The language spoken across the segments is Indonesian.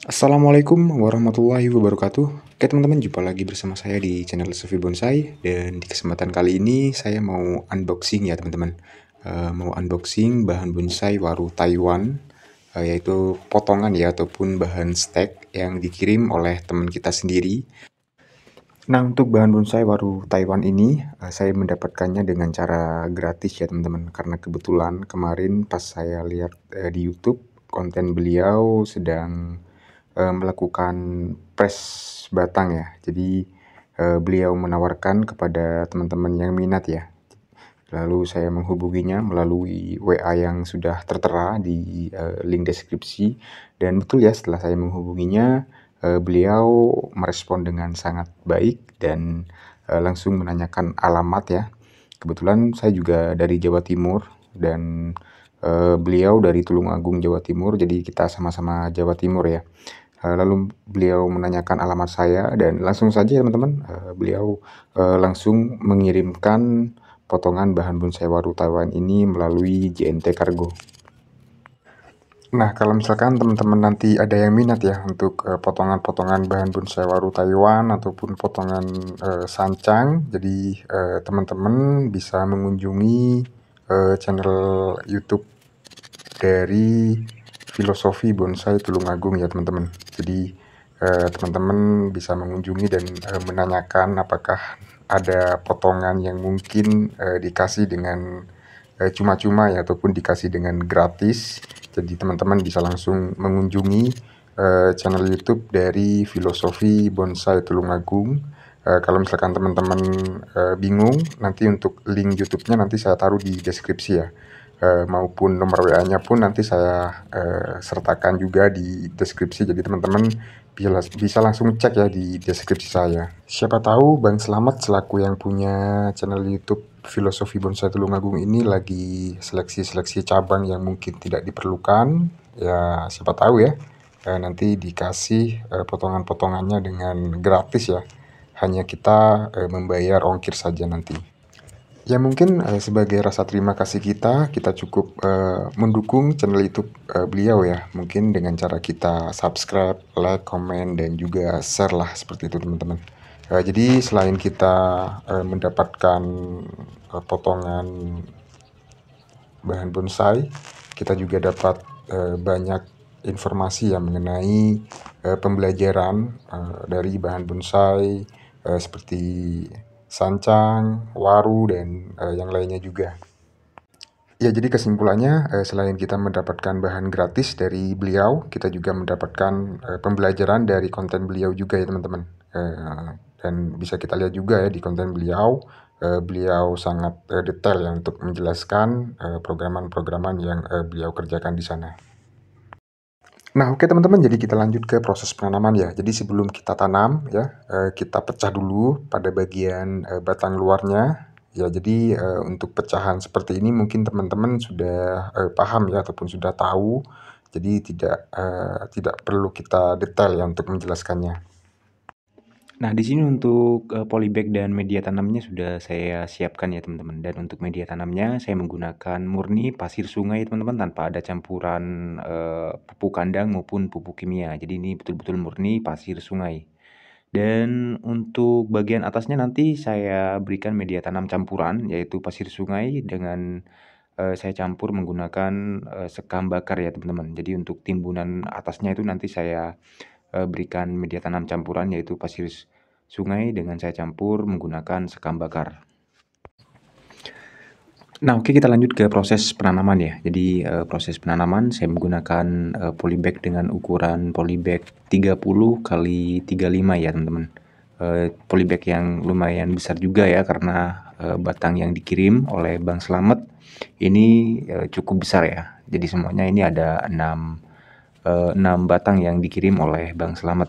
Assalamualaikum warahmatullahi wabarakatuh Oke teman-teman, jumpa lagi bersama saya di channel Sufi Bonsai Dan di kesempatan kali ini saya mau unboxing ya teman-teman uh, Mau unboxing bahan bonsai waru Taiwan uh, Yaitu potongan ya, ataupun bahan stek yang dikirim oleh teman kita sendiri Nah untuk bahan bonsai waru Taiwan ini uh, saya mendapatkannya dengan cara gratis ya teman-teman Karena kebetulan kemarin pas saya lihat uh, di Youtube konten beliau sedang e, melakukan press batang ya. Jadi, e, beliau menawarkan kepada teman-teman yang minat ya. Lalu saya menghubunginya melalui WA yang sudah tertera di, e, link deskripsi dan betul ya setelah saya menghubunginya, e, beliau merespon dengan sangat baik dan, e, langsung menanyakan alamat ya. Kebetulan saya juga dari Jawa Timur dan Eh, beliau dari Tulungagung, Jawa Timur, jadi kita sama-sama Jawa Timur ya. Eh, lalu beliau menanyakan alamat saya dan langsung saja teman-teman, eh, beliau, langsung mengirimkan potongan bahan bonsai waru Taiwan ini melalui JNT Cargo Nah, kalau misalkan teman-teman nanti ada yang minat ya untuk, potongan-potongan bahan bonsai waru Taiwan ataupun potongan, sancang, jadi, teman-teman bisa mengunjungi uh, channel YouTube dari Filosofi Bonsai Tulungagung ya teman-teman. Jadi eh, teman-teman bisa mengunjungi dan uh, menanyakan apakah ada potongan yang mungkin uh, dikasih dengan cuma-cuma ya ataupun dikasih dengan gratis. Jadi teman-teman bisa langsung mengunjungi uh, channel YouTube dari Filosofi Bonsai Tulungagung Eh, kalau misalkan teman-teman uh, bingung, nanti untuk link YouTube-nya nanti saya taruh di deskripsi ya. Uh, maupun nomor WA-nya pun nanti saya uh, sertakan juga di deskripsi. Jadi teman-teman bisa langsung cek ya di deskripsi saya. Siapa tahu Bang Selamat selaku yang punya channel YouTube Filosofi Bonsai Tulungagung ini lagi seleksi-seleksi cabang yang mungkin tidak diperlukan. Ya siapa tahu ya. nanti dikasih potongan-potongannya dengan gratis ya hanya kita e, membayar ongkir saja nanti. Ya mungkin e, sebagai rasa terima kasih kita, kita cukup e, mendukung channel YouTube e, beliau ya. Mungkin dengan cara kita subscribe, like, komen, dan juga share lah seperti itu teman-teman. E, jadi selain kita e, mendapatkan e, potongan bahan bonsai, kita juga dapat e, banyak informasi yang mengenai e, pembelajaran e, dari bahan bonsai uh, seperti sancang, waru, dan, uh, yang lainnya juga. Ya, jadi kesimpulannya, uh, selain kita mendapatkan bahan gratis dari beliau, kita juga mendapatkan, uh, pembelajaran dari konten beliau juga ya teman-teman, Uh, dan bisa kita lihat juga ya di konten beliau, uh, beliau sangat, uh, detail ya untuk menjelaskan, programan programan-programan yang, uh, beliau kerjakan di sana. Nah, oke teman-teman, jadi kita lanjut ke proses penanaman ya. Jadi sebelum kita tanam ya, eh, kita pecah dulu pada bagian eh, batang luarnya. Ya, jadi eh, untuk pecahan seperti ini mungkin teman-teman sudah paham ya ataupun sudah tahu. Jadi tidak tidak perlu kita detail ya untuk menjelaskannya. Nah, di sini untuk eh, polybag dan media tanamnya sudah saya siapkan ya teman-teman. Dan untuk media tanamnya saya menggunakan murni pasir sungai teman-teman tanpa ada campuran eh, pupuk kandang maupun pupuk kimia. Jadi ini betul-betul murni pasir sungai. Dan untuk bagian atasnya nanti saya berikan media tanam campuran yaitu pasir sungai dengan eh, saya campur menggunakan sekam bakar ya teman-teman. Jadi untuk timbunan atasnya itu nanti saya Eh, berikan media tanam campuran yaitu pasir sungai dengan saya campur menggunakan sekam bakar. Nah, oke kita lanjut ke proses penanaman ya. Jadi uh, proses penanaman saya menggunakan uh, polybag dengan ukuran polybag 30 kali 35 ya, teman-teman. Uh, polybag yang lumayan besar juga ya karena uh, batang yang dikirim oleh Bang Slamet ini uh, cukup besar ya. Jadi semuanya ini ada 6 6 eh, batang yang dikirim oleh Bang Selamat.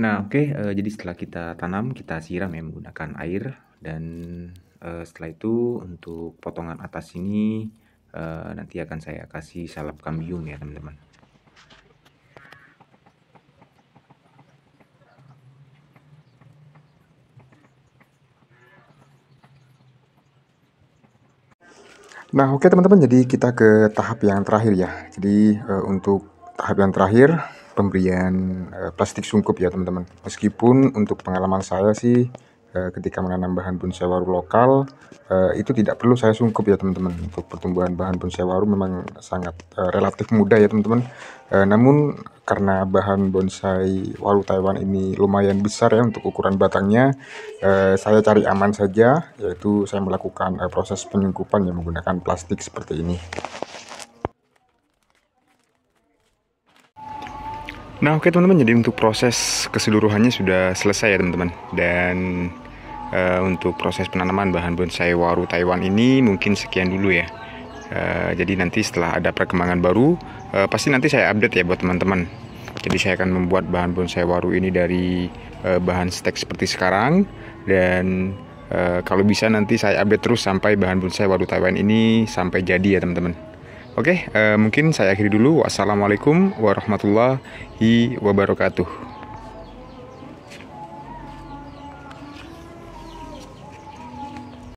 Nah, oke, okay, uh, eh, jadi setelah kita tanam, kita siram ya menggunakan air, dan uh, setelah itu untuk potongan atas ini uh, nanti akan saya kasih salep kambium ya, teman-teman. Nah, oke okay, teman-teman, jadi kita ke tahap yang terakhir ya. Jadi uh, untuk tahap yang terakhir pemberian uh, plastik sungkup ya, teman-teman. Meskipun untuk pengalaman saya sih Eh, ketika menanam bahan bonsai waru lokal eh, itu tidak perlu saya sungkup ya teman-teman untuk pertumbuhan bahan bonsai waru memang sangat eh, relatif mudah ya teman-teman namun karena bahan bonsai waru Taiwan ini lumayan besar ya untuk ukuran batangnya saya cari aman saja yaitu saya melakukan proses penyungkupan yang menggunakan plastik seperti ini Nah oke okay, teman-teman jadi untuk proses keseluruhannya sudah selesai ya teman-teman dan uh, untuk proses penanaman bahan bonsai waru Taiwan ini mungkin sekian dulu ya. Uh, jadi nanti setelah ada perkembangan baru uh, pasti nanti saya update ya buat teman-teman. Jadi saya akan membuat bahan bonsai waru ini dari uh, bahan stek seperti sekarang dan uh, kalau bisa nanti saya update terus sampai bahan bonsai waru Taiwan ini sampai jadi ya teman-teman. Oke, uh, mungkin saya akhiri dulu. Wassalamualaikum warahmatullahi wabarakatuh.